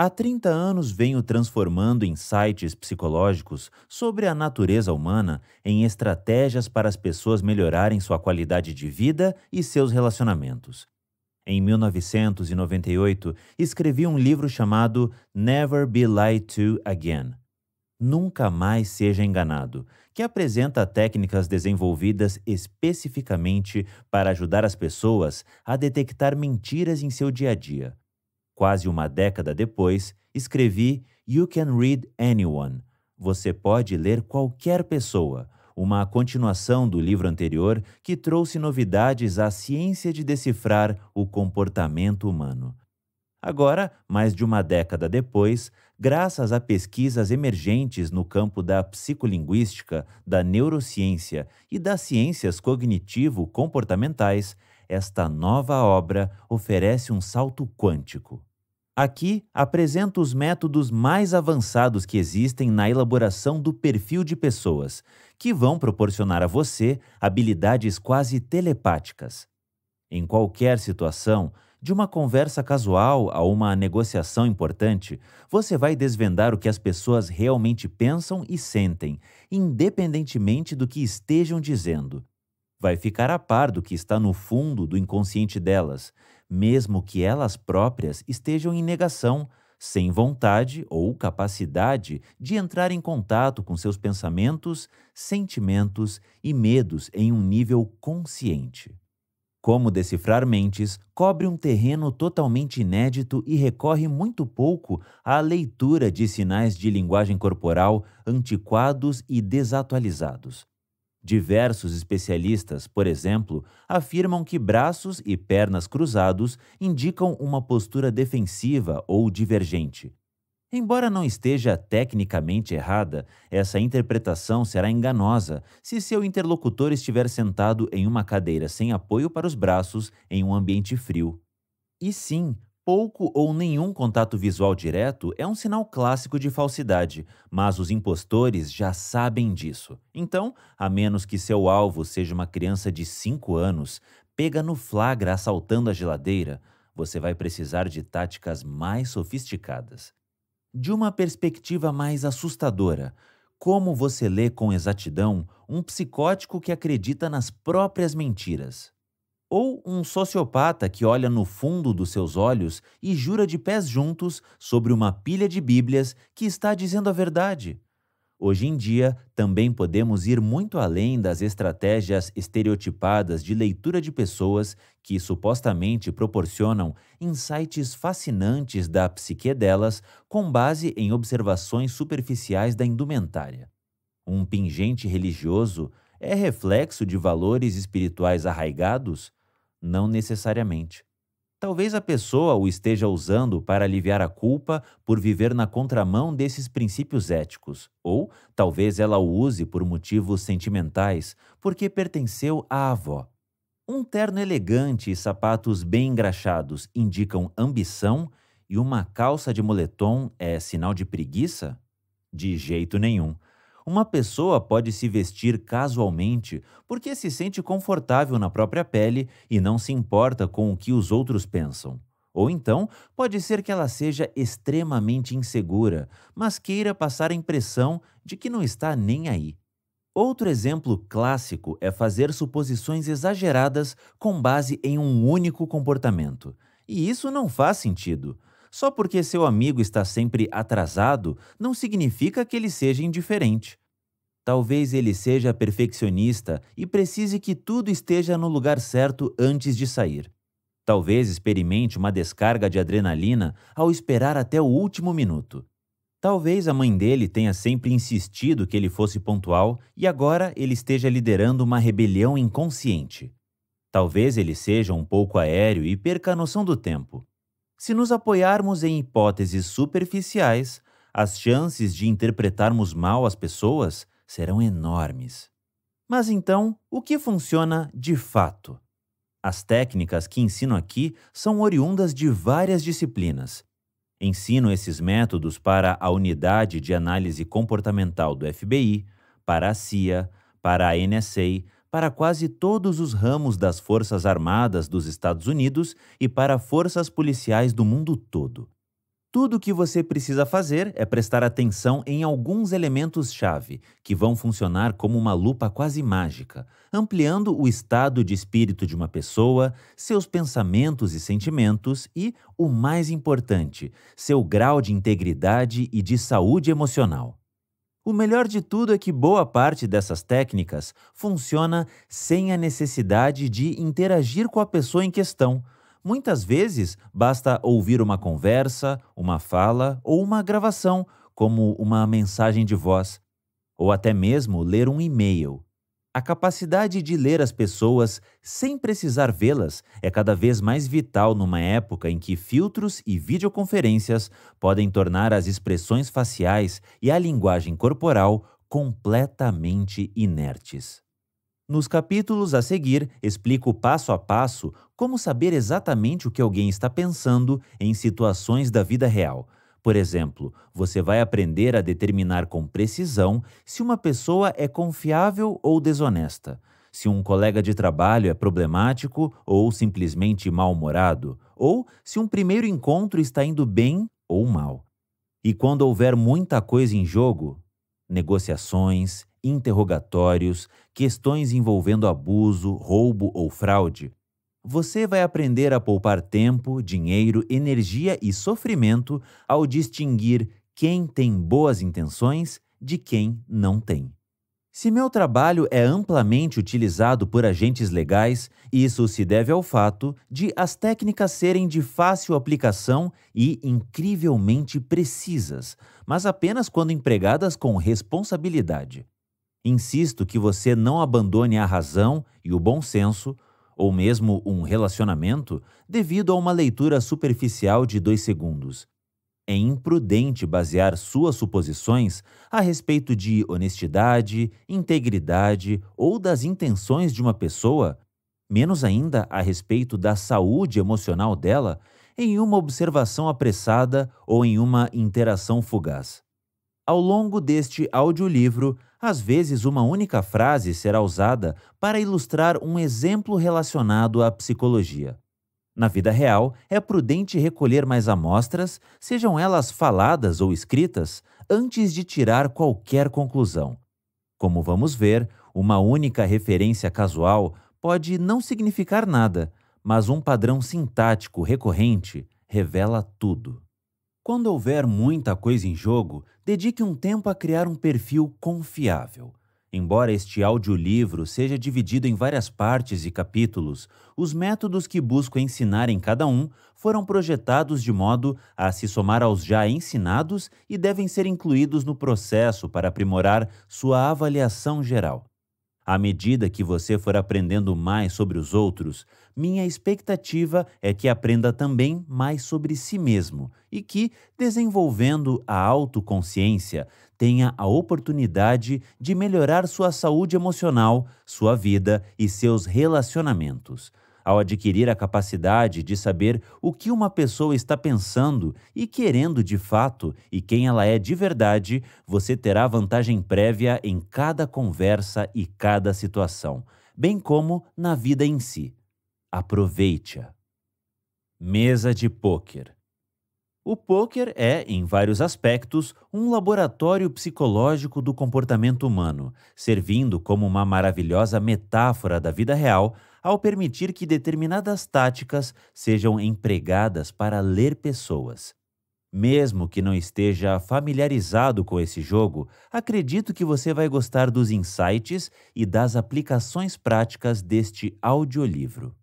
Há 30 anos venho transformando insights psicológicos sobre a natureza humana em estratégias para as pessoas melhorarem sua qualidade de vida e seus relacionamentos. Em 1998, escrevi um livro chamado Never Be Lied to Again. Nunca mais seja enganado, que apresenta técnicas desenvolvidas especificamente para ajudar as pessoas a detectar mentiras em seu dia a dia Quase uma década depois, escrevi You Can Read Anyone. Você pode ler qualquer pessoa, uma continuação do livro anterior que trouxe novidades à ciência de decifrar o comportamento humano. Agora, mais de uma década depois, graças a pesquisas emergentes no campo da psicolinguística, da neurociência e das ciências cognitivo-comportamentais, esta nova obra oferece um salto quântico. Aqui apresento os métodos mais avançados que existem na elaboração do perfil de pessoas, que vão proporcionar a você habilidades quase telepáticas. Em qualquer situação, de uma conversa casual a uma negociação importante, você vai desvendar o que as pessoas realmente pensam e sentem, independentemente do que estejam dizendo vai ficar a par do que está no fundo do inconsciente delas, mesmo que elas próprias estejam em negação, sem vontade ou capacidade de entrar em contato com seus pensamentos, sentimentos e medos em um nível consciente. Como decifrar mentes cobre um terreno totalmente inédito e recorre muito pouco à leitura de sinais de linguagem corporal antiquados e desatualizados. Diversos especialistas, por exemplo, afirmam que braços e pernas cruzados indicam uma postura defensiva ou divergente. Embora não esteja tecnicamente errada, essa interpretação será enganosa se seu interlocutor estiver sentado em uma cadeira sem apoio para os braços em um ambiente frio. E sim, Pouco ou nenhum contato visual direto é um sinal clássico de falsidade, mas os impostores já sabem disso. Então, a menos que seu alvo seja uma criança de 5 anos, pega no flagra assaltando a geladeira, você vai precisar de táticas mais sofisticadas. De uma perspectiva mais assustadora, como você lê com exatidão um psicótico que acredita nas próprias mentiras? ou um sociopata que olha no fundo dos seus olhos e jura de pés juntos sobre uma pilha de Bíblias que está dizendo a verdade. Hoje em dia, também podemos ir muito além das estratégias estereotipadas de leitura de pessoas que supostamente proporcionam insights fascinantes da psique delas com base em observações superficiais da indumentária. Um pingente religioso é reflexo de valores espirituais arraigados? Não necessariamente. Talvez a pessoa o esteja usando para aliviar a culpa por viver na contramão desses princípios éticos, ou talvez ela o use por motivos sentimentais, porque pertenceu à avó. Um terno elegante e sapatos bem engraxados indicam ambição e uma calça de moletom é sinal de preguiça? De jeito nenhum. Uma pessoa pode se vestir casualmente porque se sente confortável na própria pele e não se importa com o que os outros pensam. Ou então, pode ser que ela seja extremamente insegura, mas queira passar a impressão de que não está nem aí. Outro exemplo clássico é fazer suposições exageradas com base em um único comportamento. E isso não faz sentido. Só porque seu amigo está sempre atrasado, não significa que ele seja indiferente. Talvez ele seja perfeccionista e precise que tudo esteja no lugar certo antes de sair. Talvez experimente uma descarga de adrenalina ao esperar até o último minuto. Talvez a mãe dele tenha sempre insistido que ele fosse pontual e agora ele esteja liderando uma rebelião inconsciente. Talvez ele seja um pouco aéreo e perca a noção do tempo. Se nos apoiarmos em hipóteses superficiais, as chances de interpretarmos mal as pessoas serão enormes. Mas então, o que funciona de fato? As técnicas que ensino aqui são oriundas de várias disciplinas. Ensino esses métodos para a unidade de análise comportamental do FBI, para a CIA, para a NSA, para quase todos os ramos das Forças Armadas dos Estados Unidos e para forças policiais do mundo todo. Tudo o que você precisa fazer é prestar atenção em alguns elementos-chave, que vão funcionar como uma lupa quase mágica, ampliando o estado de espírito de uma pessoa, seus pensamentos e sentimentos e, o mais importante, seu grau de integridade e de saúde emocional. O melhor de tudo é que boa parte dessas técnicas funciona sem a necessidade de interagir com a pessoa em questão. Muitas vezes basta ouvir uma conversa, uma fala ou uma gravação, como uma mensagem de voz, ou até mesmo ler um e-mail. A capacidade de ler as pessoas sem precisar vê-las é cada vez mais vital numa época em que filtros e videoconferências podem tornar as expressões faciais e a linguagem corporal completamente inertes. Nos capítulos a seguir, explico passo a passo como saber exatamente o que alguém está pensando em situações da vida real, por exemplo, você vai aprender a determinar com precisão se uma pessoa é confiável ou desonesta, se um colega de trabalho é problemático ou simplesmente mal-humorado, ou se um primeiro encontro está indo bem ou mal. E quando houver muita coisa em jogo negociações, interrogatórios, questões envolvendo abuso, roubo ou fraude você vai aprender a poupar tempo, dinheiro, energia e sofrimento ao distinguir quem tem boas intenções de quem não tem. Se meu trabalho é amplamente utilizado por agentes legais, isso se deve ao fato de as técnicas serem de fácil aplicação e incrivelmente precisas, mas apenas quando empregadas com responsabilidade. Insisto que você não abandone a razão e o bom senso ou mesmo um relacionamento, devido a uma leitura superficial de dois segundos. É imprudente basear suas suposições a respeito de honestidade, integridade ou das intenções de uma pessoa, menos ainda a respeito da saúde emocional dela, em uma observação apressada ou em uma interação fugaz. Ao longo deste audiolivro, às vezes, uma única frase será usada para ilustrar um exemplo relacionado à psicologia. Na vida real, é prudente recolher mais amostras, sejam elas faladas ou escritas, antes de tirar qualquer conclusão. Como vamos ver, uma única referência casual pode não significar nada, mas um padrão sintático recorrente revela tudo. Quando houver muita coisa em jogo, dedique um tempo a criar um perfil confiável. Embora este audiolivro seja dividido em várias partes e capítulos, os métodos que busco ensinar em cada um foram projetados de modo a se somar aos já ensinados e devem ser incluídos no processo para aprimorar sua avaliação geral. À medida que você for aprendendo mais sobre os outros, minha expectativa é que aprenda também mais sobre si mesmo e que, desenvolvendo a autoconsciência, tenha a oportunidade de melhorar sua saúde emocional, sua vida e seus relacionamentos ao adquirir a capacidade de saber o que uma pessoa está pensando e querendo de fato e quem ela é de verdade, você terá vantagem prévia em cada conversa e cada situação, bem como na vida em si. Aproveite-a. Mesa de pôquer. O poker é, em vários aspectos, um laboratório psicológico do comportamento humano, servindo como uma maravilhosa metáfora da vida real ao permitir que determinadas táticas sejam empregadas para ler pessoas. Mesmo que não esteja familiarizado com esse jogo, acredito que você vai gostar dos insights e das aplicações práticas deste audiolivro.